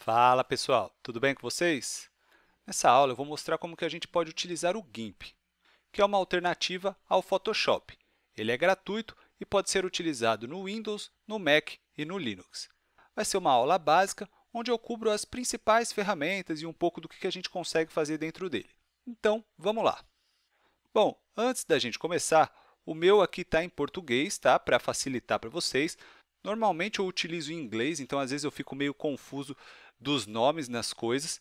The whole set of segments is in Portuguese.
Fala pessoal, tudo bem com vocês? Nessa aula eu vou mostrar como que a gente pode utilizar o GIMP, que é uma alternativa ao Photoshop. Ele é gratuito e pode ser utilizado no Windows, no Mac e no Linux. Vai ser uma aula básica onde eu cubro as principais ferramentas e um pouco do que a gente consegue fazer dentro dele. Então, vamos lá! Bom, antes da gente começar, o meu aqui está em português, tá? para facilitar para vocês. Normalmente eu utilizo em inglês, então às vezes eu fico meio confuso dos nomes nas coisas,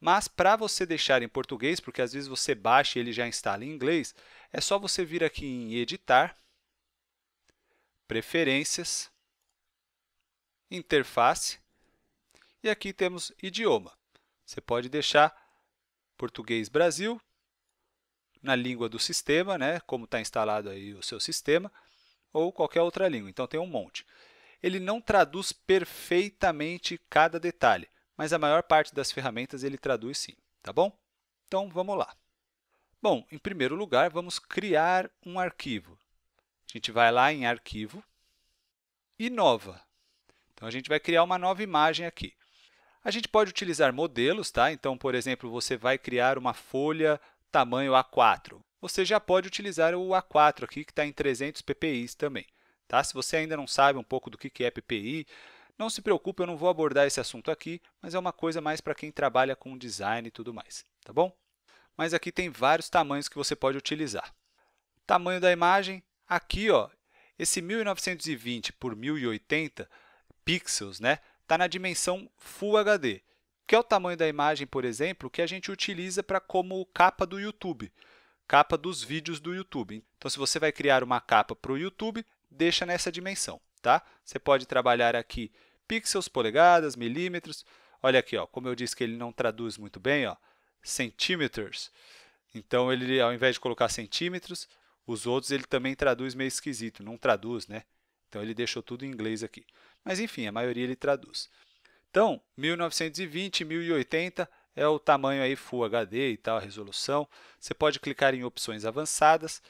mas para você deixar em português, porque às vezes você baixa e ele já instala em inglês, é só você vir aqui em Editar, Preferências, Interface, e aqui temos Idioma. Você pode deixar Português Brasil, na língua do sistema, né, como está instalado aí o seu sistema, ou qualquer outra língua. Então, tem um monte. Ele não traduz perfeitamente cada detalhe, mas a maior parte das ferramentas ele traduz sim, tá bom? Então, vamos lá. Bom, em primeiro lugar, vamos criar um arquivo. A gente vai lá em Arquivo e Nova. Então, a gente vai criar uma nova imagem aqui. A gente pode utilizar modelos, tá? Então, por exemplo, você vai criar uma folha tamanho A4. Você já pode utilizar o A4 aqui, que está em 300 ppi também. Tá? Se você ainda não sabe um pouco do que é ppi, não se preocupe, eu não vou abordar esse assunto aqui, mas é uma coisa mais para quem trabalha com design e tudo mais, tá bom? Mas aqui tem vários tamanhos que você pode utilizar. Tamanho da imagem, aqui, ó, esse 1920 por 1080 pixels, né, está na dimensão Full HD, que é o tamanho da imagem, por exemplo, que a gente utiliza para como capa do YouTube, capa dos vídeos do YouTube. Então, se você vai criar uma capa para o YouTube, deixa nessa dimensão. Tá? Você pode trabalhar aqui pixels, polegadas, milímetros. Olha aqui, ó, como eu disse que ele não traduz muito bem, ó, centímetros. Então, ele, ao invés de colocar centímetros, os outros ele também traduz meio esquisito, não traduz, né? Então, ele deixou tudo em inglês aqui. Mas, enfim, a maioria ele traduz. Então, 1920 1080 é o tamanho aí Full HD e tal, a resolução. Você pode clicar em opções avançadas.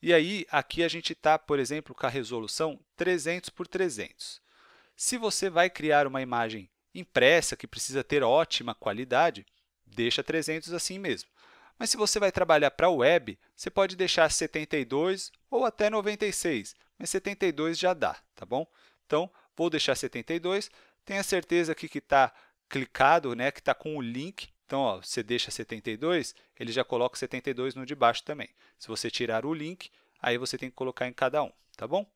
E aí, aqui a gente está, por exemplo, com a resolução 300 por 300. Se você vai criar uma imagem impressa que precisa ter ótima qualidade, deixa 300 assim mesmo. Mas se você vai trabalhar para a web, você pode deixar 72 ou até 96, mas 72 já dá, tá bom? Então, vou deixar 72. Tenha certeza aqui que está clicado, né, que está com o link. Então, ó, você deixa 72, ele já coloca 72 no de baixo também. Se você tirar o link, aí você tem que colocar em cada um, tá bom?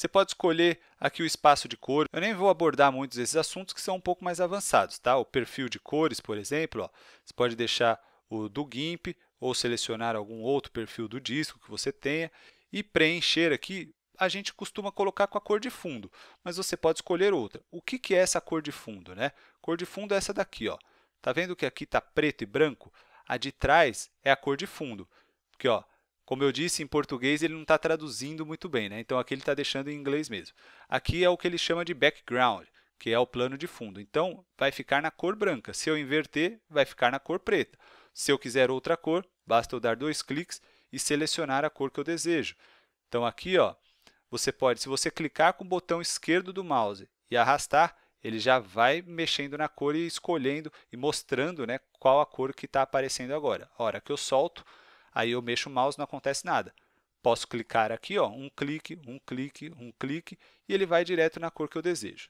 Você pode escolher aqui o espaço de cor. Eu nem vou abordar muitos desses assuntos que são um pouco mais avançados. Tá? O perfil de cores, por exemplo, ó, você pode deixar o do GIMP ou selecionar algum outro perfil do disco que você tenha e preencher aqui a gente costuma colocar com a cor de fundo, mas você pode escolher outra. O que, que é essa cor de fundo? Né? Cor de fundo é essa daqui. ó. Tá vendo que aqui está preto e branco? A de trás é a cor de fundo. Porque, ó, como eu disse, em português ele não está traduzindo muito bem, né? então aqui ele está deixando em inglês mesmo. Aqui é o que ele chama de background, que é o plano de fundo. Então, vai ficar na cor branca. Se eu inverter, vai ficar na cor preta. Se eu quiser outra cor, basta eu dar dois cliques e selecionar a cor que eu desejo. Então, aqui, ó, você pode, se você clicar com o botão esquerdo do mouse e arrastar, ele já vai mexendo na cor e escolhendo e mostrando né, qual a cor que está aparecendo agora. A hora que eu solto, aí eu mexo o mouse, não acontece nada. Posso clicar aqui, ó, um clique, um clique, um clique, e ele vai direto na cor que eu desejo.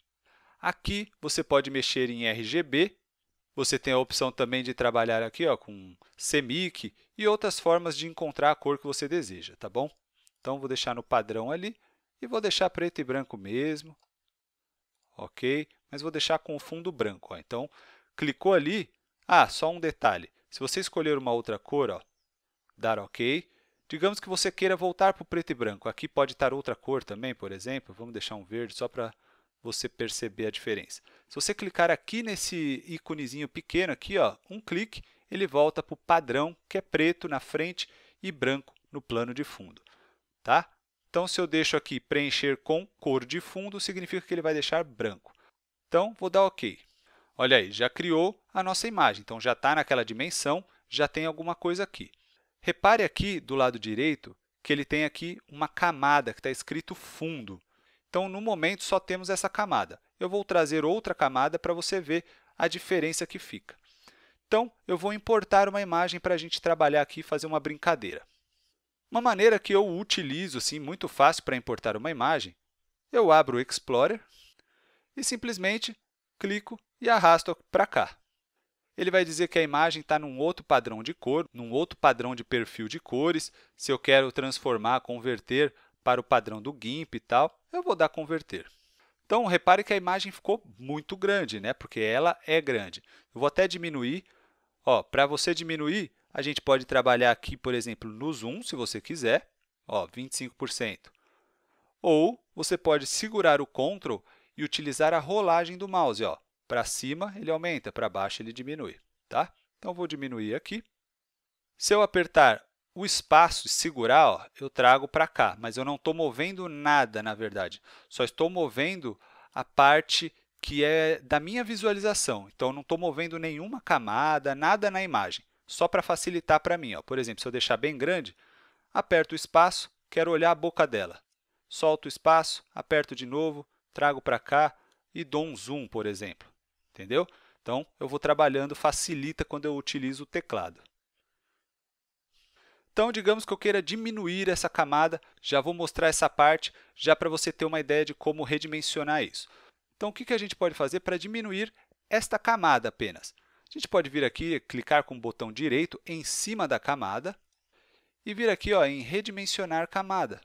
Aqui você pode mexer em RGB, você tem a opção também de trabalhar aqui ó, com CMYK e outras formas de encontrar a cor que você deseja, tá bom? Então, vou deixar no padrão ali e vou deixar preto e branco mesmo, ok? Mas vou deixar com o fundo branco. Ó. Então, clicou ali, ah, só um detalhe, se você escolher uma outra cor, ó, dar OK. Digamos que você queira voltar para o preto e branco. Aqui pode estar outra cor também, por exemplo. Vamos deixar um verde só para você perceber a diferença. Se você clicar aqui nesse íconezinho pequeno aqui, ó, um clique, ele volta para o padrão, que é preto na frente e branco no plano de fundo. Tá? Então, se eu deixo aqui preencher com cor de fundo, significa que ele vai deixar branco. Então, vou dar OK. Olha aí, já criou a nossa imagem. Então, já está naquela dimensão, já tem alguma coisa aqui. Repare aqui do lado direito que ele tem aqui uma camada que está escrito fundo. Então, no momento, só temos essa camada. Eu vou trazer outra camada para você ver a diferença que fica. Então, eu vou importar uma imagem para a gente trabalhar aqui e fazer uma brincadeira. Uma maneira que eu utilizo assim, muito fácil para importar uma imagem, eu abro o Explorer e simplesmente clico e arrasto para cá ele vai dizer que a imagem está num outro padrão de cor, num outro padrão de perfil de cores. Se eu quero transformar, converter para o padrão do GIMP e tal, eu vou dar converter. Então, repare que a imagem ficou muito grande, né? porque ela é grande. Eu vou até diminuir. Para você diminuir, a gente pode trabalhar aqui, por exemplo, no zoom, se você quiser, ó, 25%. Ou você pode segurar o Ctrl e utilizar a rolagem do mouse. Ó. Para cima, ele aumenta, para baixo, ele diminui. Tá? Então, vou diminuir aqui. Se eu apertar o espaço e segurar, ó, eu trago para cá, mas eu não estou movendo nada, na verdade. Só estou movendo a parte que é da minha visualização. Então, não estou movendo nenhuma camada, nada na imagem, só para facilitar para mim. Ó. Por exemplo, se eu deixar bem grande, aperto o espaço, quero olhar a boca dela. Solto o espaço, aperto de novo, trago para cá e dou um zoom, por exemplo entendeu? Então, eu vou trabalhando, facilita quando eu utilizo o teclado. Então, digamos que eu queira diminuir essa camada, já vou mostrar essa parte, já para você ter uma ideia de como redimensionar isso. Então, o que a gente pode fazer para diminuir esta camada apenas? A gente pode vir aqui, clicar com o botão direito em cima da camada e vir aqui ó, em redimensionar camada.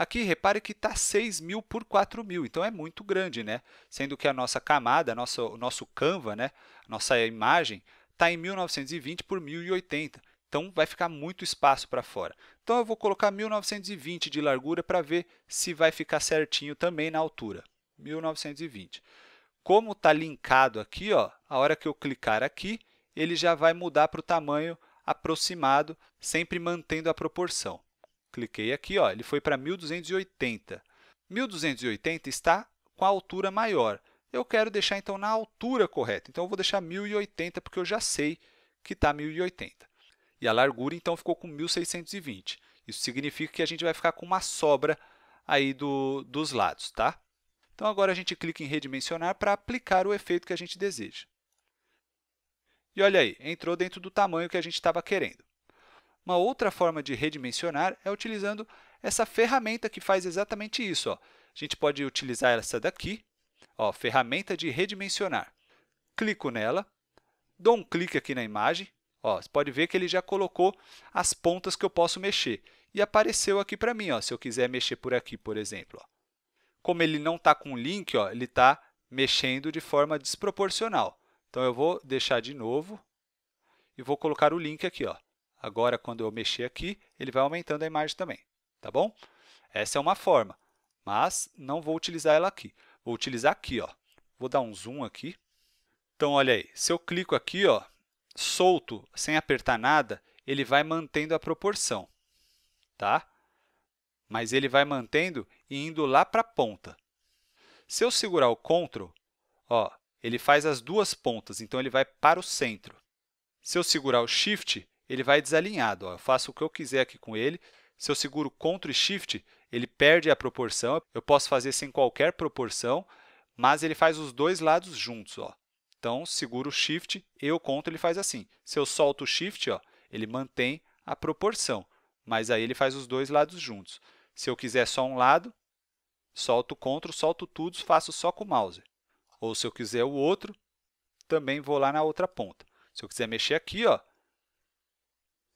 Aqui, repare que está 6.000 por 4.000, então é muito grande, né? sendo que a nossa camada, nosso, o nosso Canva, né? nossa imagem, está em 1920 por 1080. Então, vai ficar muito espaço para fora. Então, eu vou colocar 1920 de largura para ver se vai ficar certinho também na altura. 1920. Como está linkado aqui, ó, a hora que eu clicar aqui, ele já vai mudar para o tamanho aproximado, sempre mantendo a proporção. Cliquei aqui, ó, ele foi para 1280. 1280 está com a altura maior. Eu quero deixar, então, na altura correta. Então, eu vou deixar 1080, porque eu já sei que está 1080. E a largura, então, ficou com 1620. Isso significa que a gente vai ficar com uma sobra aí do, dos lados. Tá? Então, agora a gente clica em redimensionar para aplicar o efeito que a gente deseja. E olha aí, entrou dentro do tamanho que a gente estava querendo. Uma outra forma de redimensionar é utilizando essa ferramenta que faz exatamente isso. Ó. A gente pode utilizar essa daqui, ó, ferramenta de redimensionar. Clico nela, dou um clique aqui na imagem, ó, você pode ver que ele já colocou as pontas que eu posso mexer. E apareceu aqui para mim, ó, se eu quiser mexer por aqui, por exemplo. Ó. Como ele não está com link, ó, ele está mexendo de forma desproporcional. Então, eu vou deixar de novo e vou colocar o link aqui. Ó. Agora, quando eu mexer aqui, ele vai aumentando a imagem também, tá bom? Essa é uma forma, mas não vou utilizar ela aqui. Vou utilizar aqui, ó. Vou dar um zoom aqui. Então, olha aí, se eu clico aqui, ó, solto, sem apertar nada, ele vai mantendo a proporção, tá? Mas ele vai mantendo e indo lá para a ponta. Se eu segurar o Ctrl, ó, ele faz as duas pontas, então ele vai para o centro. Se eu segurar o Shift, ele vai desalinhado. Ó. Eu faço o que eu quiser aqui com ele. Se eu seguro Ctrl e Shift, ele perde a proporção. Eu posso fazer sem qualquer proporção, mas ele faz os dois lados juntos. Ó. Então, seguro Shift e o Ctrl ele faz assim. Se eu solto o Shift, ó, ele mantém a proporção, mas aí ele faz os dois lados juntos. Se eu quiser só um lado, solto o Ctrl, solto tudo, faço só com o mouse. Ou se eu quiser o outro, também vou lá na outra ponta. Se eu quiser mexer aqui, ó,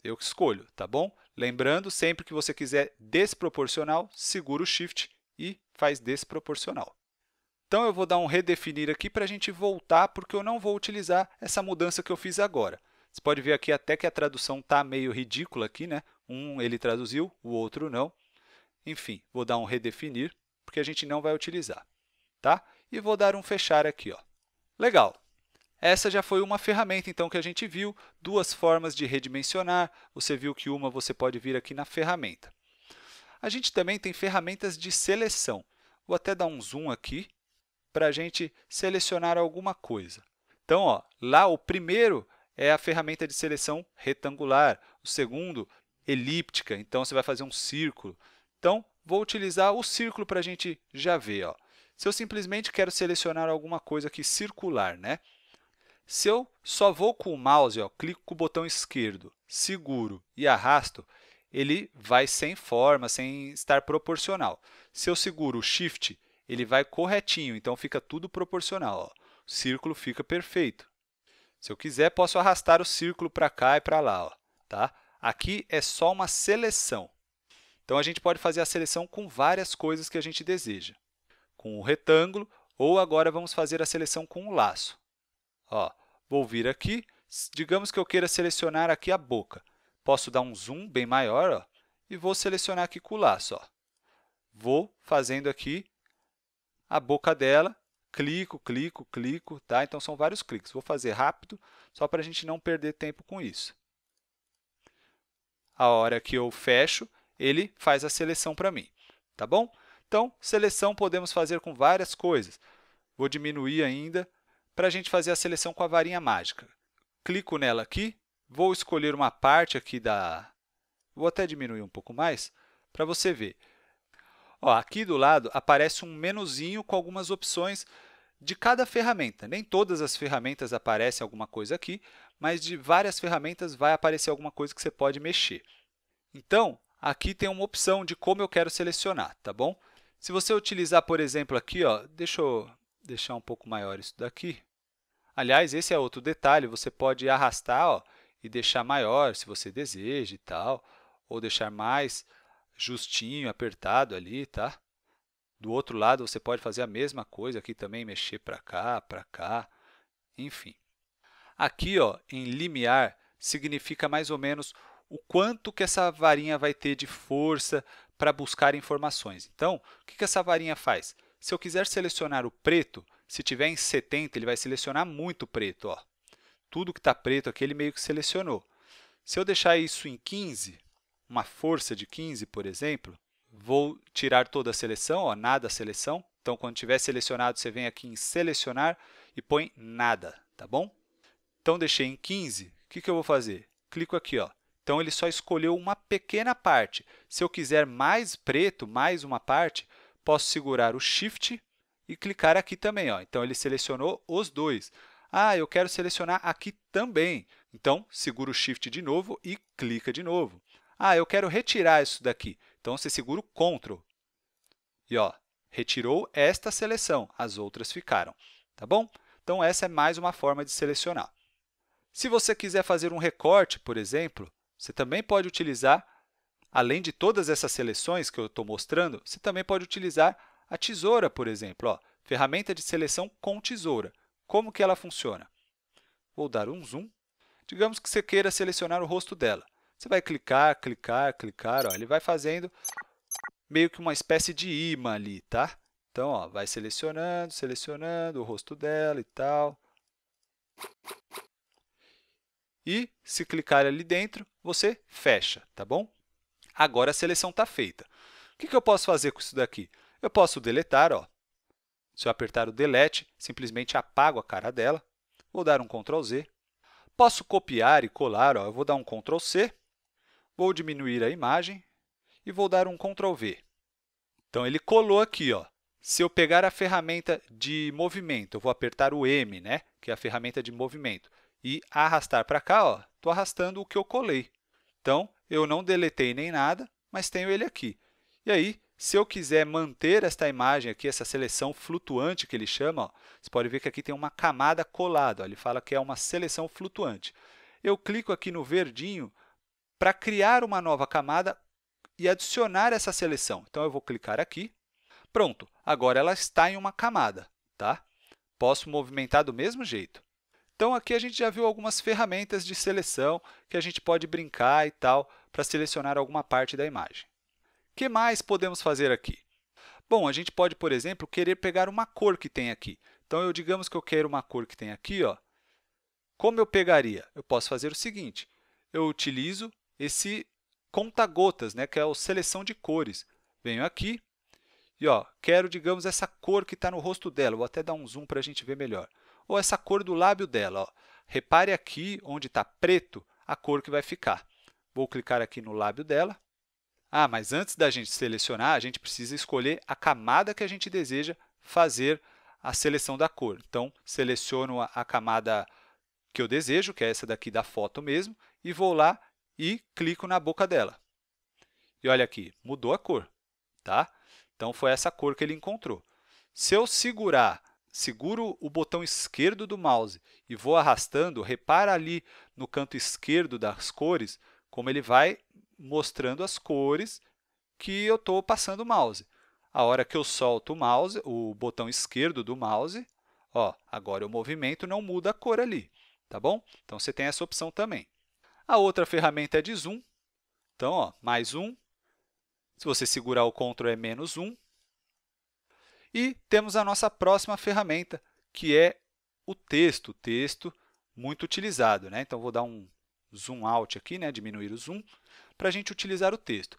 eu escolho, tá bom? Lembrando, sempre que você quiser desproporcional, segura o Shift e faz desproporcional. Então, eu vou dar um redefinir aqui para a gente voltar, porque eu não vou utilizar essa mudança que eu fiz agora. Você pode ver aqui até que a tradução está meio ridícula aqui, né? Um ele traduziu, o outro não. Enfim, vou dar um redefinir, porque a gente não vai utilizar. Tá? E vou dar um fechar aqui. Ó. Legal, essa já foi uma ferramenta então que a gente viu, duas formas de redimensionar, você viu que uma você pode vir aqui na ferramenta. A gente também tem ferramentas de seleção. Vou até dar um zoom aqui para a gente selecionar alguma coisa. Então, ó, lá o primeiro é a ferramenta de seleção retangular, o segundo, elíptica, então você vai fazer um círculo. Então, vou utilizar o círculo para a gente já ver. Ó. Se eu simplesmente quero selecionar alguma coisa aqui circular, né? Se eu só vou com o mouse, ó, clico com o botão esquerdo, seguro e arrasto, ele vai sem forma, sem estar proporcional. Se eu seguro o Shift, ele vai corretinho, então fica tudo proporcional. Ó. O círculo fica perfeito. Se eu quiser, posso arrastar o círculo para cá e para lá. Ó, tá? Aqui é só uma seleção. Então, a gente pode fazer a seleção com várias coisas que a gente deseja. Com o retângulo, ou agora vamos fazer a seleção com o laço. Ó, Vou vir aqui, digamos que eu queira selecionar aqui a boca. Posso dar um zoom bem maior ó, e vou selecionar aqui com o laço. Ó. Vou fazendo aqui a boca dela, clico, clico, clico. Tá? Então, são vários cliques. Vou fazer rápido, só para a gente não perder tempo com isso. A hora que eu fecho, ele faz a seleção para mim. Tá bom? Então, seleção podemos fazer com várias coisas. Vou diminuir ainda para a gente fazer a seleção com a varinha mágica. Clico nela aqui, vou escolher uma parte aqui da... Vou até diminuir um pouco mais para você ver. Ó, aqui do lado aparece um menuzinho com algumas opções de cada ferramenta. Nem todas as ferramentas aparecem alguma coisa aqui, mas de várias ferramentas vai aparecer alguma coisa que você pode mexer. Então, aqui tem uma opção de como eu quero selecionar, tá bom? Se você utilizar, por exemplo, aqui, ó, deixa eu deixar um pouco maior isso daqui. Aliás, esse é outro detalhe, você pode arrastar ó, e deixar maior, se você deseja e tal, ou deixar mais justinho, apertado ali, tá? Do outro lado, você pode fazer a mesma coisa aqui também, mexer para cá, para cá, enfim. Aqui, ó, em limiar, significa mais ou menos o quanto que essa varinha vai ter de força para buscar informações. Então, o que, que essa varinha faz? Se eu quiser selecionar o preto, se tiver em 70, ele vai selecionar muito preto. Ó. Tudo que está preto aqui, ele meio que selecionou. Se eu deixar isso em 15, uma força de 15, por exemplo, vou tirar toda a seleção, ó, nada a seleção. Então, quando tiver selecionado, você vem aqui em selecionar e põe nada, tá bom? Então, deixei em 15. O que, que eu vou fazer? Clico aqui. Ó. Então, ele só escolheu uma pequena parte. Se eu quiser mais preto, mais uma parte, posso segurar o Shift e clicar aqui também. Ó. Então, ele selecionou os dois. Ah, eu quero selecionar aqui também. Então, segura o Shift de novo e clica de novo. Ah, eu quero retirar isso daqui. Então, você segura o Ctrl. E, ó, retirou esta seleção, as outras ficaram. Tá bom? Então, essa é mais uma forma de selecionar. Se você quiser fazer um recorte, por exemplo, você também pode utilizar Além de todas essas seleções que eu estou mostrando, você também pode utilizar a tesoura, por exemplo. Ó, ferramenta de seleção com tesoura. Como que ela funciona? Vou dar um zoom. Digamos que você queira selecionar o rosto dela. Você vai clicar, clicar, clicar. Ó, ele vai fazendo meio que uma espécie de imã ali, tá? Então, ó, vai selecionando, selecionando o rosto dela e tal. E, se clicar ali dentro, você fecha, tá bom? Agora a seleção está feita. O que, que eu posso fazer com isso daqui? Eu posso deletar. Ó. Se eu apertar o Delete, simplesmente apago a cara dela. Vou dar um Ctrl Z. Posso copiar e colar. Ó. Eu vou dar um Ctrl C. Vou diminuir a imagem e vou dar um Ctrl V. Então, ele colou aqui. Ó. Se eu pegar a ferramenta de movimento, eu vou apertar o M, né? que é a ferramenta de movimento, e arrastar para cá, estou arrastando o que eu colei. Então, eu não deletei nem nada, mas tenho ele aqui. E aí, se eu quiser manter esta imagem aqui, essa seleção flutuante que ele chama, ó, você pode ver que aqui tem uma camada colada, ó, ele fala que é uma seleção flutuante. Eu clico aqui no verdinho para criar uma nova camada e adicionar essa seleção. Então, eu vou clicar aqui. Pronto, agora ela está em uma camada. Tá? Posso movimentar do mesmo jeito. Então, aqui a gente já viu algumas ferramentas de seleção que a gente pode brincar e tal, para selecionar alguma parte da imagem. O que mais podemos fazer aqui? Bom, a gente pode, por exemplo, querer pegar uma cor que tem aqui. Então, eu digamos que eu quero uma cor que tem aqui. Ó. Como eu pegaria? Eu posso fazer o seguinte, eu utilizo esse conta-gotas, né, que é a seleção de cores. Venho aqui e ó, quero, digamos, essa cor que está no rosto dela. Vou até dar um zoom para a gente ver melhor. Ou essa cor do lábio dela. Ó. Repare aqui, onde está preto, a cor que vai ficar. Vou clicar aqui no lábio dela. Ah, mas antes da gente selecionar, a gente precisa escolher a camada que a gente deseja fazer a seleção da cor. Então, seleciono a camada que eu desejo, que é essa daqui da foto mesmo, e vou lá e clico na boca dela. E olha aqui, mudou a cor. Tá? Então, foi essa cor que ele encontrou. Se eu segurar, seguro o botão esquerdo do mouse e vou arrastando, repara ali no canto esquerdo das cores, como ele vai mostrando as cores que eu estou passando o mouse. A hora que eu solto o mouse, o botão esquerdo do mouse, ó, agora o movimento não muda a cor ali, tá bom? Então, você tem essa opção também. A outra ferramenta é de zoom. Então, ó, mais um. Se você segurar o Ctrl, é menos um. E temos a nossa próxima ferramenta, que é o texto. O texto muito utilizado. Né? Então, vou dar um zoom out aqui, né, diminuir o zoom, para a gente utilizar o texto.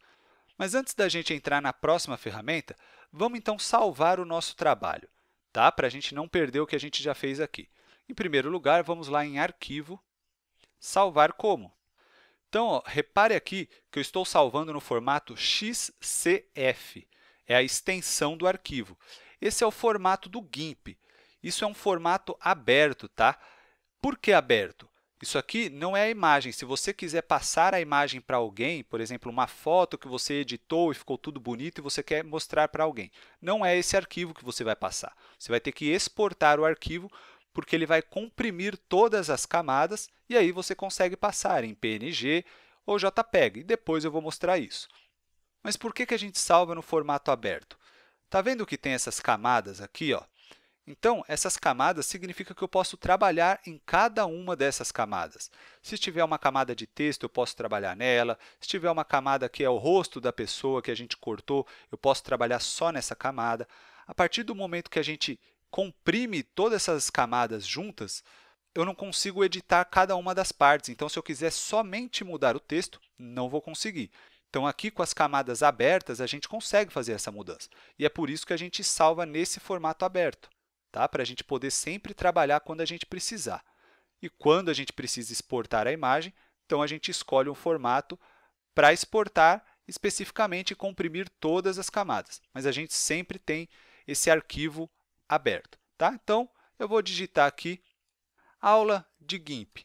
Mas antes da gente entrar na próxima ferramenta, vamos então salvar o nosso trabalho, tá? para a gente não perder o que a gente já fez aqui. Em primeiro lugar, vamos lá em Arquivo, Salvar como. Então, ó, repare aqui que eu estou salvando no formato XCF, é a extensão do arquivo. Esse é o formato do GIMP. Isso é um formato aberto, tá? Por que aberto? Isso aqui não é a imagem. Se você quiser passar a imagem para alguém, por exemplo, uma foto que você editou e ficou tudo bonito e você quer mostrar para alguém, não é esse arquivo que você vai passar. Você vai ter que exportar o arquivo porque ele vai comprimir todas as camadas e aí você consegue passar em PNG ou JPEG, e depois eu vou mostrar isso. Mas por que, que a gente salva no formato aberto? Está vendo que tem essas camadas aqui? Ó? Então, essas camadas significa que eu posso trabalhar em cada uma dessas camadas. Se tiver uma camada de texto, eu posso trabalhar nela. Se tiver uma camada que é o rosto da pessoa que a gente cortou, eu posso trabalhar só nessa camada. A partir do momento que a gente comprime todas essas camadas juntas, eu não consigo editar cada uma das partes. Então, se eu quiser somente mudar o texto, não vou conseguir. Então, aqui com as camadas abertas, a gente consegue fazer essa mudança. E é por isso que a gente salva nesse formato aberto tá? para a gente poder sempre trabalhar quando a gente precisar. E quando a gente precisa exportar a imagem, então a gente escolhe um formato para exportar especificamente e comprimir todas as camadas. Mas a gente sempre tem esse arquivo aberto. Tá? Então, eu vou digitar aqui aula de GIMP.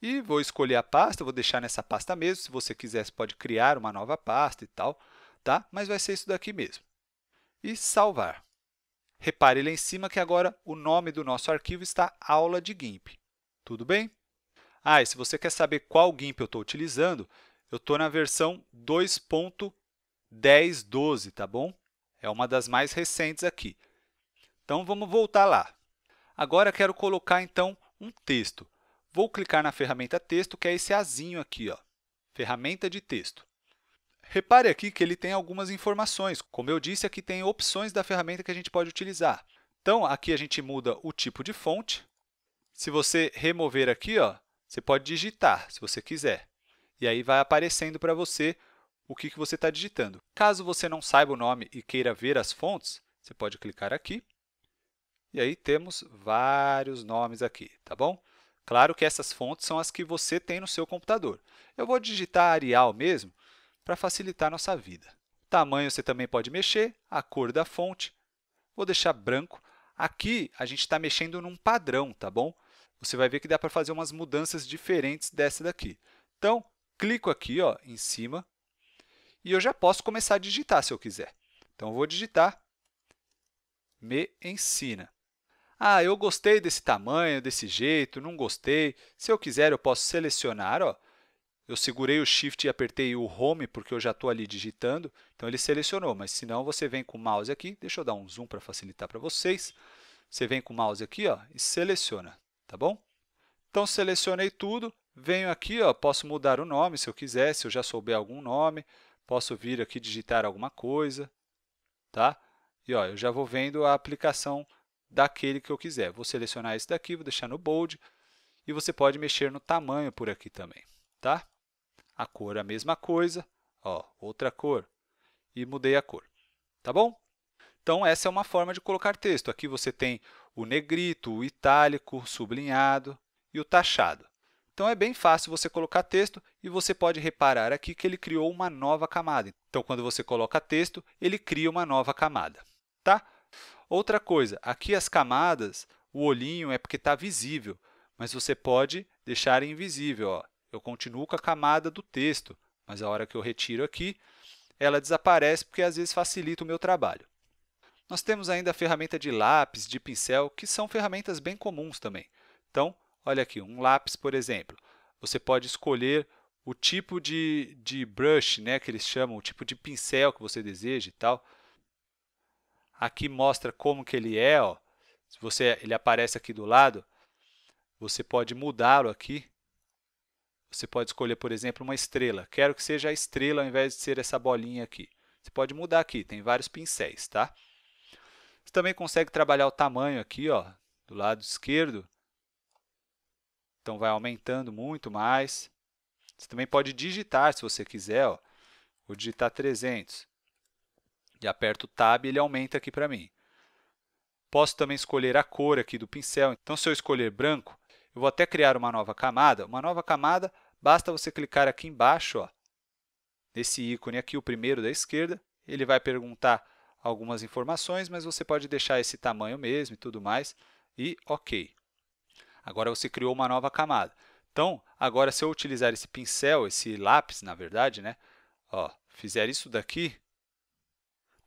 E vou escolher a pasta, vou deixar nessa pasta mesmo. Se você quiser, você pode criar uma nova pasta e tal, tá? mas vai ser isso daqui mesmo. E salvar. Repare lá em cima que agora o nome do nosso arquivo está aula de GIMP. Tudo bem? Ah, e se você quer saber qual GIMP eu estou utilizando, eu estou na versão 2.1012, tá bom? É uma das mais recentes aqui. Então, vamos voltar lá. Agora, quero colocar, então, um texto. Vou clicar na ferramenta texto, que é esse azinho aqui, ó, ferramenta de texto. Repare aqui que ele tem algumas informações. Como eu disse, aqui tem opções da ferramenta que a gente pode utilizar. Então, aqui a gente muda o tipo de fonte. Se você remover aqui, ó, você pode digitar, se você quiser. E aí vai aparecendo para você o que, que você está digitando. Caso você não saiba o nome e queira ver as fontes, você pode clicar aqui. E aí temos vários nomes aqui, tá bom? Claro que essas fontes são as que você tem no seu computador. Eu vou digitar Arial mesmo, para facilitar nossa vida. Tamanho você também pode mexer, a cor da fonte. Vou deixar branco. Aqui a gente está mexendo num padrão, tá bom? Você vai ver que dá para fazer umas mudanças diferentes dessa daqui. Então, clico aqui ó, em cima e eu já posso começar a digitar se eu quiser. Então, vou digitar me ensina. Ah, eu gostei desse tamanho, desse jeito, não gostei. Se eu quiser, eu posso selecionar ó, eu segurei o Shift e apertei o Home, porque eu já estou ali digitando, então ele selecionou, mas se não, você vem com o mouse aqui, deixa eu dar um zoom para facilitar para vocês, você vem com o mouse aqui ó, e seleciona, tá bom? Então, selecionei tudo, venho aqui, ó, posso mudar o nome se eu quiser, se eu já souber algum nome, posso vir aqui digitar alguma coisa, tá? E ó, eu já vou vendo a aplicação daquele que eu quiser. Vou selecionar esse daqui, vou deixar no bold e você pode mexer no tamanho por aqui também, tá? A cor é a mesma coisa, ó, outra cor, e mudei a cor. Tá bom? Então, essa é uma forma de colocar texto. Aqui você tem o negrito, o itálico, o sublinhado e o taxado. Então, é bem fácil você colocar texto e você pode reparar aqui que ele criou uma nova camada. Então, quando você coloca texto, ele cria uma nova camada. Tá? Outra coisa, aqui as camadas, o olhinho é porque está visível, mas você pode deixar invisível. Ó eu continuo com a camada do texto, mas a hora que eu retiro aqui, ela desaparece porque às vezes facilita o meu trabalho. Nós temos ainda a ferramenta de lápis, de pincel, que são ferramentas bem comuns também. Então, olha aqui, um lápis, por exemplo. Você pode escolher o tipo de, de brush, né, que eles chamam, o tipo de pincel que você deseja e tal. Aqui mostra como que ele é. Ó. Se você, ele aparece aqui do lado, você pode mudá-lo aqui. Você pode escolher, por exemplo, uma estrela. Quero que seja a estrela ao invés de ser essa bolinha aqui. Você pode mudar aqui, tem vários pincéis, tá? Você também consegue trabalhar o tamanho aqui, ó, do lado esquerdo. Então, vai aumentando muito mais. Você também pode digitar, se você quiser. Ó. Vou digitar 300. E aperto o Tab e ele aumenta aqui para mim. Posso também escolher a cor aqui do pincel. Então, se eu escolher branco, eu vou até criar uma nova camada. Uma nova camada, basta você clicar aqui embaixo, ó, nesse ícone aqui, o primeiro da esquerda. Ele vai perguntar algumas informações, mas você pode deixar esse tamanho mesmo e tudo mais. E OK. Agora você criou uma nova camada. Então, agora se eu utilizar esse pincel, esse lápis, na verdade, né? Ó, fizer isso daqui,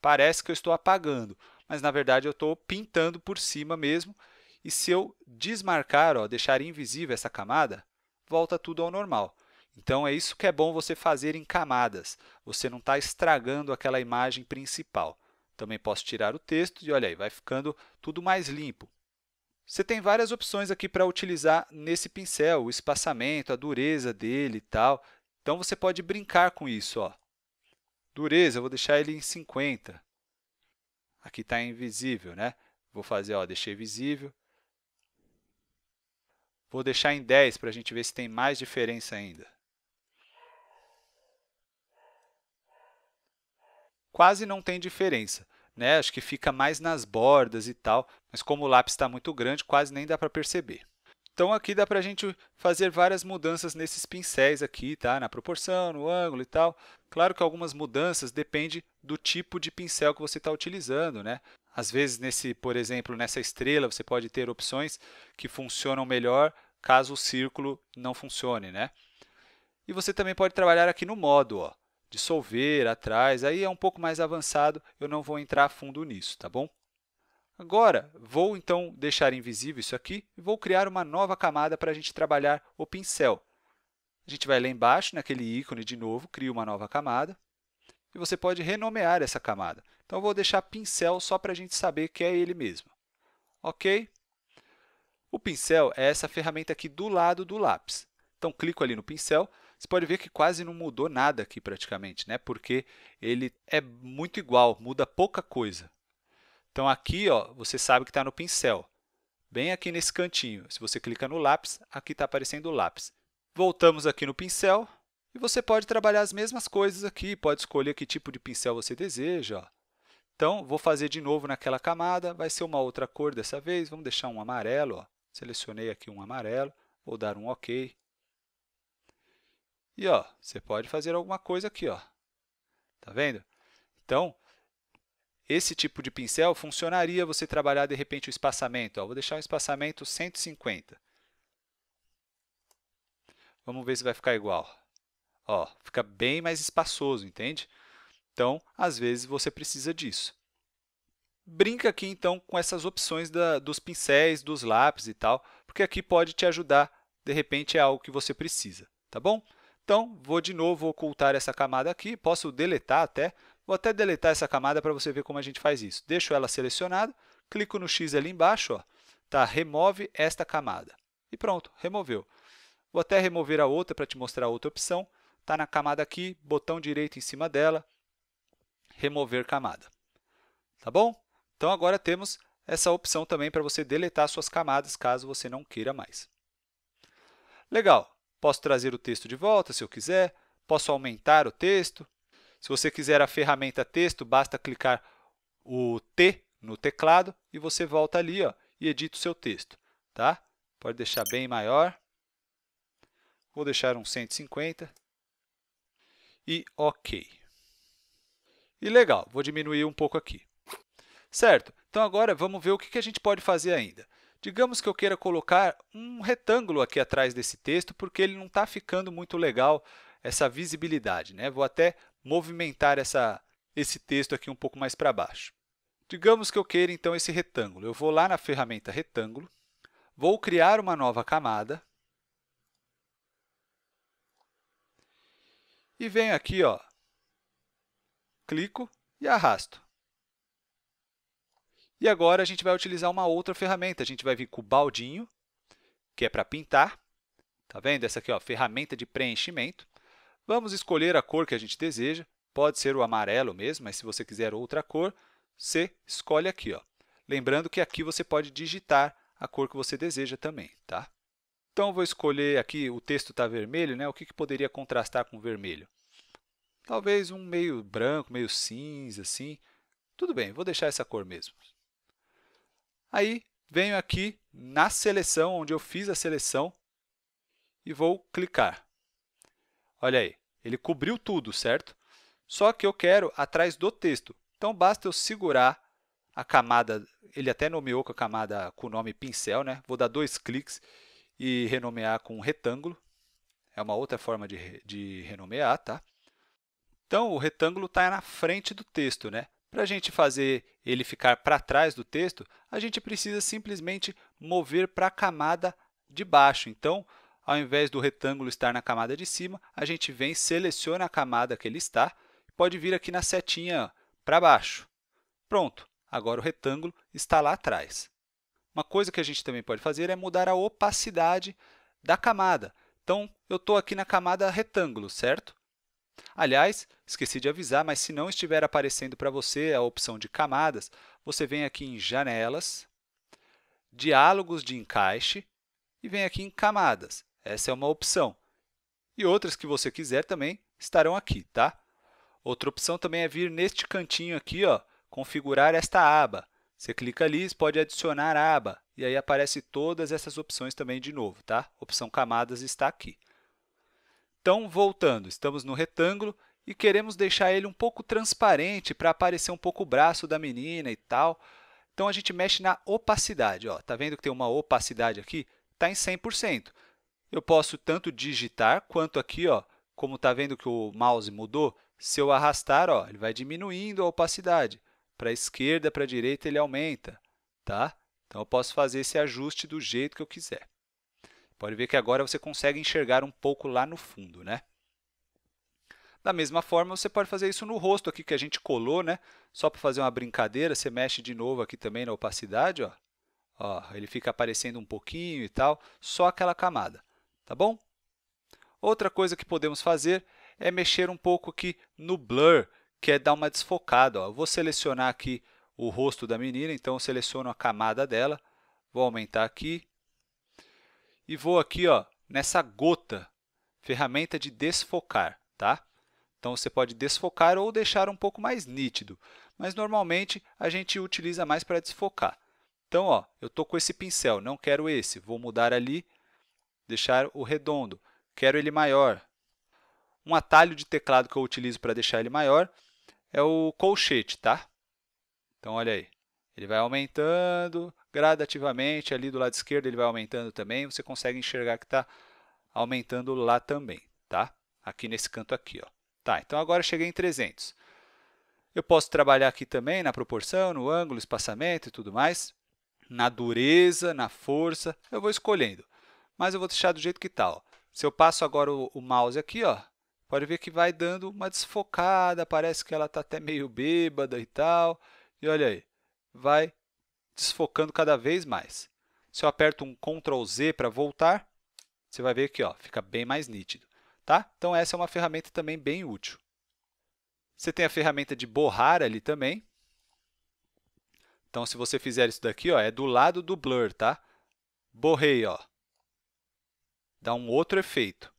parece que eu estou apagando, mas na verdade eu estou pintando por cima mesmo e se eu desmarcar, ó, deixar invisível essa camada, volta tudo ao normal. Então, é isso que é bom você fazer em camadas. Você não está estragando aquela imagem principal. Também posso tirar o texto e, olha aí, vai ficando tudo mais limpo. Você tem várias opções aqui para utilizar nesse pincel, o espaçamento, a dureza dele e tal. Então, você pode brincar com isso. Ó. Dureza, eu vou deixar ele em 50. Aqui está invisível, né? Vou fazer, ó, deixei visível. Vou deixar em 10 para a gente ver se tem mais diferença ainda. Quase não tem diferença, né? acho que fica mais nas bordas e tal, mas como o lápis está muito grande, quase nem dá para perceber. Então, aqui dá para a gente fazer várias mudanças nesses pincéis aqui, tá? na proporção, no ângulo e tal. Claro que algumas mudanças dependem do tipo de pincel que você está utilizando. Né? Às vezes, nesse, por exemplo, nessa estrela, você pode ter opções que funcionam melhor caso o círculo não funcione, né? E você também pode trabalhar aqui no modo, ó, dissolver atrás, aí é um pouco mais avançado, eu não vou entrar a fundo nisso, tá bom? Agora, vou então deixar invisível isso aqui e vou criar uma nova camada para a gente trabalhar o pincel. A gente vai lá embaixo, naquele ícone de novo, cria uma nova camada, e você pode renomear essa camada. Então, vou deixar pincel só para a gente saber que é ele mesmo. Ok? O pincel é essa ferramenta aqui do lado do lápis. Então, clico ali no pincel. Você pode ver que quase não mudou nada aqui praticamente, né? porque ele é muito igual, muda pouca coisa. Então, aqui ó, você sabe que está no pincel. Bem aqui nesse cantinho, se você clica no lápis, aqui está aparecendo o lápis. Voltamos aqui no pincel e você pode trabalhar as mesmas coisas aqui, pode escolher que tipo de pincel você deseja. Ó. Então, vou fazer de novo naquela camada, vai ser uma outra cor dessa vez, vamos deixar um amarelo. Ó. Selecionei aqui um amarelo, vou dar um OK. E ó, você pode fazer alguma coisa aqui. Ó. Tá vendo? Então, esse tipo de pincel funcionaria você trabalhar, de repente, o espaçamento. Ó. Vou deixar um espaçamento 150. Vamos ver se vai ficar igual. Ó, fica bem mais espaçoso, entende? Então, às vezes, você precisa disso. Brinca aqui, então, com essas opções da, dos pincéis, dos lápis e tal, porque aqui pode te ajudar, de repente, é algo que você precisa, tá bom? Então, vou de novo ocultar essa camada aqui, posso deletar até, vou até deletar essa camada para você ver como a gente faz isso. Deixo ela selecionada, clico no X ali embaixo, ó, tá, remove esta camada. E pronto, removeu. Vou até remover a outra para te mostrar a outra opção. Está na camada aqui, botão direito em cima dela, remover camada. Tá bom? Então, agora temos essa opção também para você deletar suas camadas, caso você não queira mais. Legal! Posso trazer o texto de volta, se eu quiser. Posso aumentar o texto. Se você quiser a ferramenta texto, basta clicar o T no teclado e você volta ali ó, e edita o seu texto. Tá? Pode deixar bem maior. Vou deixar um 150 e OK. E legal, vou diminuir um pouco aqui. Certo, então agora vamos ver o que a gente pode fazer ainda. Digamos que eu queira colocar um retângulo aqui atrás desse texto, porque ele não está ficando muito legal essa visibilidade. Né? Vou até movimentar essa, esse texto aqui um pouco mais para baixo. Digamos que eu queira, então, esse retângulo. Eu vou lá na ferramenta Retângulo, vou criar uma nova camada e venho aqui ó, clico e arrasto. E agora a gente vai utilizar uma outra ferramenta. A gente vai vir com o baldinho, que é para pintar. Tá vendo? Essa aqui, ó, ferramenta de preenchimento. Vamos escolher a cor que a gente deseja. Pode ser o amarelo mesmo, mas se você quiser outra cor, você escolhe aqui. Ó. Lembrando que aqui você pode digitar a cor que você deseja também. Tá? Então, vou escolher aqui, o texto está vermelho, né? o que, que poderia contrastar com vermelho? Talvez um meio branco, meio cinza, assim. Tudo bem, vou deixar essa cor mesmo. Aí, venho aqui na seleção, onde eu fiz a seleção, e vou clicar. Olha aí, ele cobriu tudo, certo? Só que eu quero atrás do texto. Então, basta eu segurar a camada, ele até nomeou com a camada com o nome pincel, né? Vou dar dois cliques e renomear com retângulo. É uma outra forma de, de renomear, tá? Então, o retângulo está na frente do texto. Né? Para a gente fazer ele ficar para trás do texto, a gente precisa simplesmente mover para a camada de baixo. Então, ao invés do retângulo estar na camada de cima, a gente vem, seleciona a camada que ele está, pode vir aqui na setinha para baixo. Pronto, agora o retângulo está lá atrás. Uma coisa que a gente também pode fazer é mudar a opacidade da camada. Então, eu estou aqui na camada retângulo, certo? Aliás, Esqueci de avisar, mas se não estiver aparecendo para você a opção de camadas, você vem aqui em Janelas, Diálogos de encaixe e vem aqui em Camadas. Essa é uma opção. E outras que você quiser também estarão aqui, tá? Outra opção também é vir neste cantinho aqui, ó, configurar esta aba. Você clica ali, pode adicionar a aba, e aí aparece todas essas opções também de novo, tá? A opção camadas está aqui. Então, voltando, estamos no retângulo e queremos deixar ele um pouco transparente para aparecer um pouco o braço da menina e tal. Então, a gente mexe na opacidade. Ó, tá vendo que tem uma opacidade aqui? Está em 100%. Eu posso tanto digitar quanto aqui, ó, como está vendo que o mouse mudou, se eu arrastar, ó, ele vai diminuindo a opacidade. Para a esquerda, para a direita, ele aumenta. Tá? Então, eu posso fazer esse ajuste do jeito que eu quiser. Pode ver que agora você consegue enxergar um pouco lá no fundo. Né? Da mesma forma, você pode fazer isso no rosto aqui que a gente colou, né? Só para fazer uma brincadeira, você mexe de novo aqui também na opacidade, ó. ó. Ele fica aparecendo um pouquinho e tal, só aquela camada, tá bom? Outra coisa que podemos fazer é mexer um pouco aqui no blur, que é dar uma desfocada. Ó. vou selecionar aqui o rosto da menina, então eu seleciono a camada dela, vou aumentar aqui e vou aqui ó, nessa gota, ferramenta de desfocar, tá? Então você pode desfocar ou deixar um pouco mais nítido, mas normalmente a gente utiliza mais para desfocar. Então, ó, eu estou com esse pincel, não quero esse, vou mudar ali, deixar o redondo, quero ele maior. Um atalho de teclado que eu utilizo para deixar ele maior é o colchete, tá? Então, olha aí, ele vai aumentando gradativamente, ali do lado esquerdo ele vai aumentando também, você consegue enxergar que está aumentando lá também, tá? Aqui nesse canto aqui, ó. Tá, então agora cheguei em 300. Eu posso trabalhar aqui também na proporção, no ângulo, espaçamento e tudo mais. Na dureza, na força, eu vou escolhendo. Mas eu vou deixar do jeito que está. Se eu passo agora o, o mouse aqui, ó, pode ver que vai dando uma desfocada, parece que ela está até meio bêbada e tal. E olha aí, vai desfocando cada vez mais. Se eu aperto um Ctrl Z para voltar, você vai ver que ó, fica bem mais nítido tá? Então essa é uma ferramenta também bem útil. Você tem a ferramenta de borrar ali também. Então se você fizer isso daqui, ó, é do lado do blur, tá? Borrei, ó. Dá um outro efeito.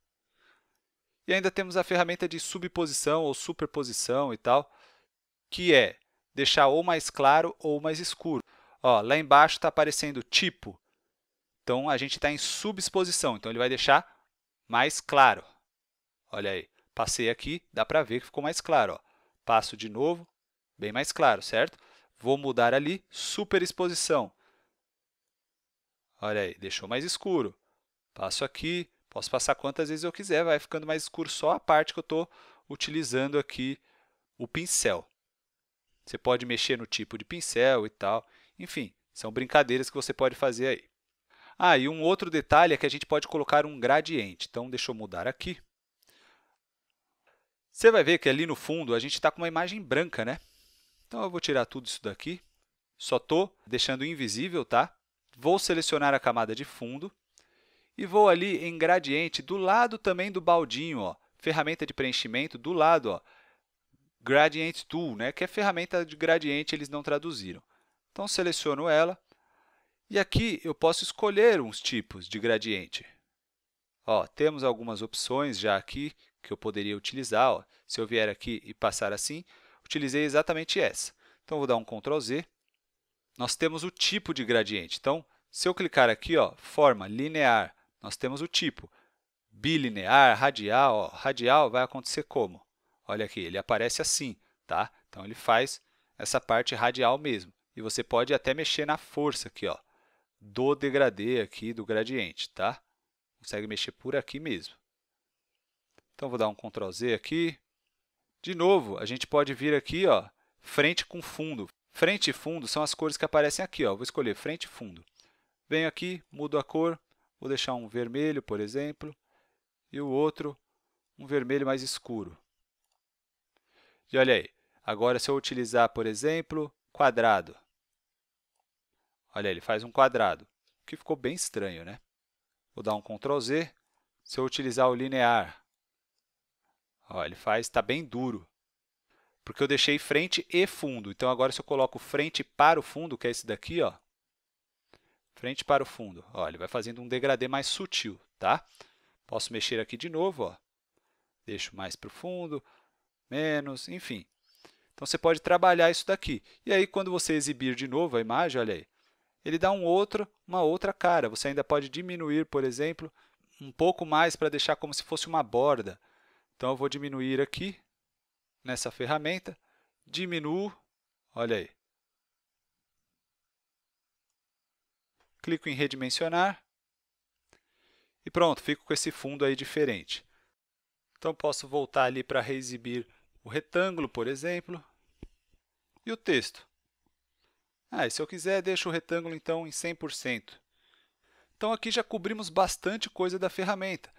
E ainda temos a ferramenta de subposição ou superposição e tal, que é deixar ou mais claro ou mais escuro. Ó, lá embaixo está aparecendo tipo. Então, a gente está em subexposição, então ele vai deixar mais claro. Olha aí, passei aqui, dá para ver que ficou mais claro. Ó. Passo de novo, bem mais claro, certo? Vou mudar ali, superexposição. Olha aí, deixou mais escuro. Passo aqui, posso passar quantas vezes eu quiser, vai ficando mais escuro só a parte que eu estou utilizando aqui o pincel. Você pode mexer no tipo de pincel e tal. Enfim, são brincadeiras que você pode fazer aí. Ah, e um outro detalhe é que a gente pode colocar um gradiente. Então, deixa eu mudar aqui. Você vai ver que ali no fundo a gente está com uma imagem branca, né? Então eu vou tirar tudo isso daqui. Só estou deixando invisível, tá? Vou selecionar a camada de fundo e vou ali em gradiente do lado também do baldinho, ó, ferramenta de preenchimento do lado, ó, Gradient Tool, né, que é ferramenta de gradiente, eles não traduziram. Então, seleciono ela e aqui eu posso escolher uns tipos de gradiente. Ó, temos algumas opções já aqui que eu poderia utilizar. Ó, se eu vier aqui e passar assim, utilizei exatamente essa. Então, vou dar um Ctrl Z. Nós temos o tipo de gradiente. Então, se eu clicar aqui, ó, forma linear, nós temos o tipo bilinear, radial. Ó, radial vai acontecer como? Olha aqui, ele aparece assim. Tá? Então, ele faz essa parte radial mesmo. E você pode até mexer na força aqui, ó, do degradê aqui do gradiente. Tá? Consegue mexer por aqui mesmo. Então, vou dar um Ctrl Z aqui. De novo, a gente pode vir aqui, ó, frente com fundo. Frente e fundo são as cores que aparecem aqui. Ó. Vou escolher frente e fundo. Venho aqui, mudo a cor. Vou deixar um vermelho, por exemplo, e o outro um vermelho mais escuro. E olha aí. Agora, se eu utilizar, por exemplo, quadrado. Olha, ele faz um quadrado, o que ficou bem estranho, né? Vou dar um Ctrl Z. Se eu utilizar o linear, Ó, ele faz, está bem duro, porque eu deixei frente e fundo. Então, agora, se eu coloco frente para o fundo, que é esse daqui, ó, frente para o fundo, ó, ele vai fazendo um degradê mais sutil. Tá? Posso mexer aqui de novo, ó. deixo mais para o fundo, menos, enfim. Então, você pode trabalhar isso daqui. E aí, quando você exibir de novo a imagem, olha aí, ele dá um outro, uma outra cara. Você ainda pode diminuir, por exemplo, um pouco mais para deixar como se fosse uma borda. Então, eu vou diminuir aqui nessa ferramenta, diminuo, olha aí. Clico em redimensionar e pronto, fico com esse fundo aí diferente. Então, posso voltar ali para reexibir o retângulo, por exemplo, e o texto. Ah, e se eu quiser, deixo o retângulo, então, em 100%. Então, aqui já cobrimos bastante coisa da ferramenta.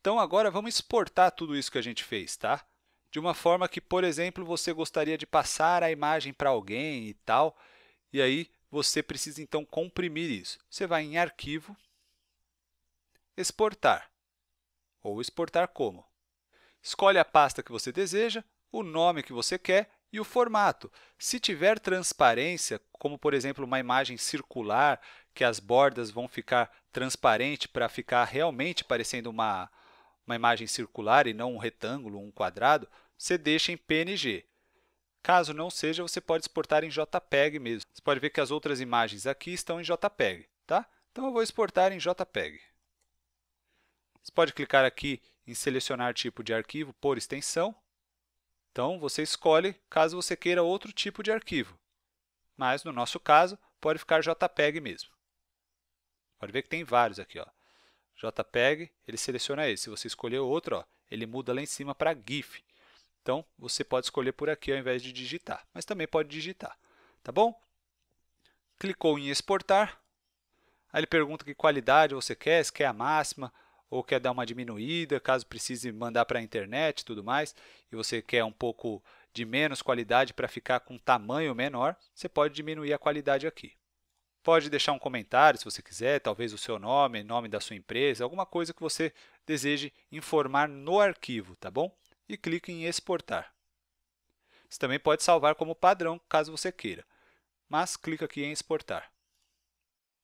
Então agora vamos exportar tudo isso que a gente fez, tá? De uma forma que, por exemplo, você gostaria de passar a imagem para alguém e tal, e aí você precisa então comprimir isso. Você vai em Arquivo, Exportar, ou Exportar como. Escolhe a pasta que você deseja, o nome que você quer e o formato. Se tiver transparência, como por exemplo uma imagem circular, que as bordas vão ficar transparente para ficar realmente parecendo uma, uma imagem circular e não um retângulo um quadrado, você deixa em PNG. Caso não seja, você pode exportar em JPEG mesmo. Você pode ver que as outras imagens aqui estão em JPEG. Tá? Então, eu vou exportar em JPEG. Você pode clicar aqui em selecionar tipo de arquivo por extensão. Então, você escolhe caso você queira outro tipo de arquivo. Mas, no nosso caso, pode ficar JPEG mesmo. Pode ver que tem vários aqui. Ó. JPEG, ele seleciona esse. Se você escolher outro, ó, ele muda lá em cima para GIF. Então, você pode escolher por aqui ao invés de digitar, mas também pode digitar, tá bom? Clicou em exportar. Aí ele pergunta que qualidade você quer, se quer a máxima ou quer dar uma diminuída, caso precise mandar para a internet e tudo mais, e você quer um pouco de menos qualidade para ficar com tamanho menor, você pode diminuir a qualidade aqui pode deixar um comentário se você quiser, talvez o seu nome, nome da sua empresa, alguma coisa que você deseje informar no arquivo, tá bom? E clique em exportar. Você também pode salvar como padrão, caso você queira, mas clica aqui em exportar.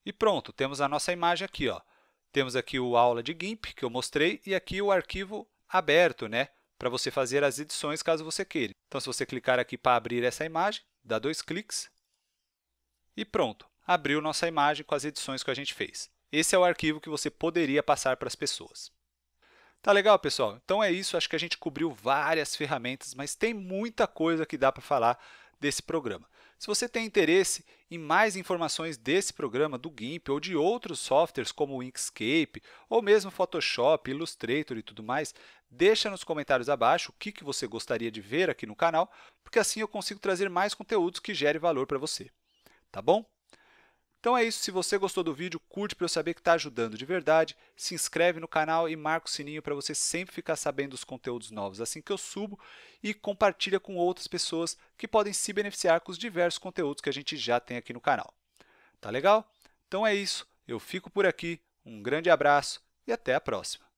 E pronto, temos a nossa imagem aqui. Ó. Temos aqui o aula de GIMP, que eu mostrei, e aqui o arquivo aberto, né? para você fazer as edições caso você queira. Então, se você clicar aqui para abrir essa imagem, dá dois cliques e pronto abriu nossa imagem com as edições que a gente fez. Esse é o arquivo que você poderia passar para as pessoas. Tá legal, pessoal? Então é isso, acho que a gente cobriu várias ferramentas, mas tem muita coisa que dá para falar desse programa. Se você tem interesse em mais informações desse programa, do GIMP ou de outros softwares como o Inkscape, ou mesmo Photoshop, Illustrator e tudo mais, deixa nos comentários abaixo o que, que você gostaria de ver aqui no canal, porque assim eu consigo trazer mais conteúdos que gerem valor para você. Tá bom? Então é isso, se você gostou do vídeo, curte para eu saber que está ajudando de verdade, se inscreve no canal e marca o sininho para você sempre ficar sabendo dos conteúdos novos assim que eu subo e compartilha com outras pessoas que podem se beneficiar com os diversos conteúdos que a gente já tem aqui no canal. Tá legal? Então é isso, eu fico por aqui, um grande abraço e até a próxima!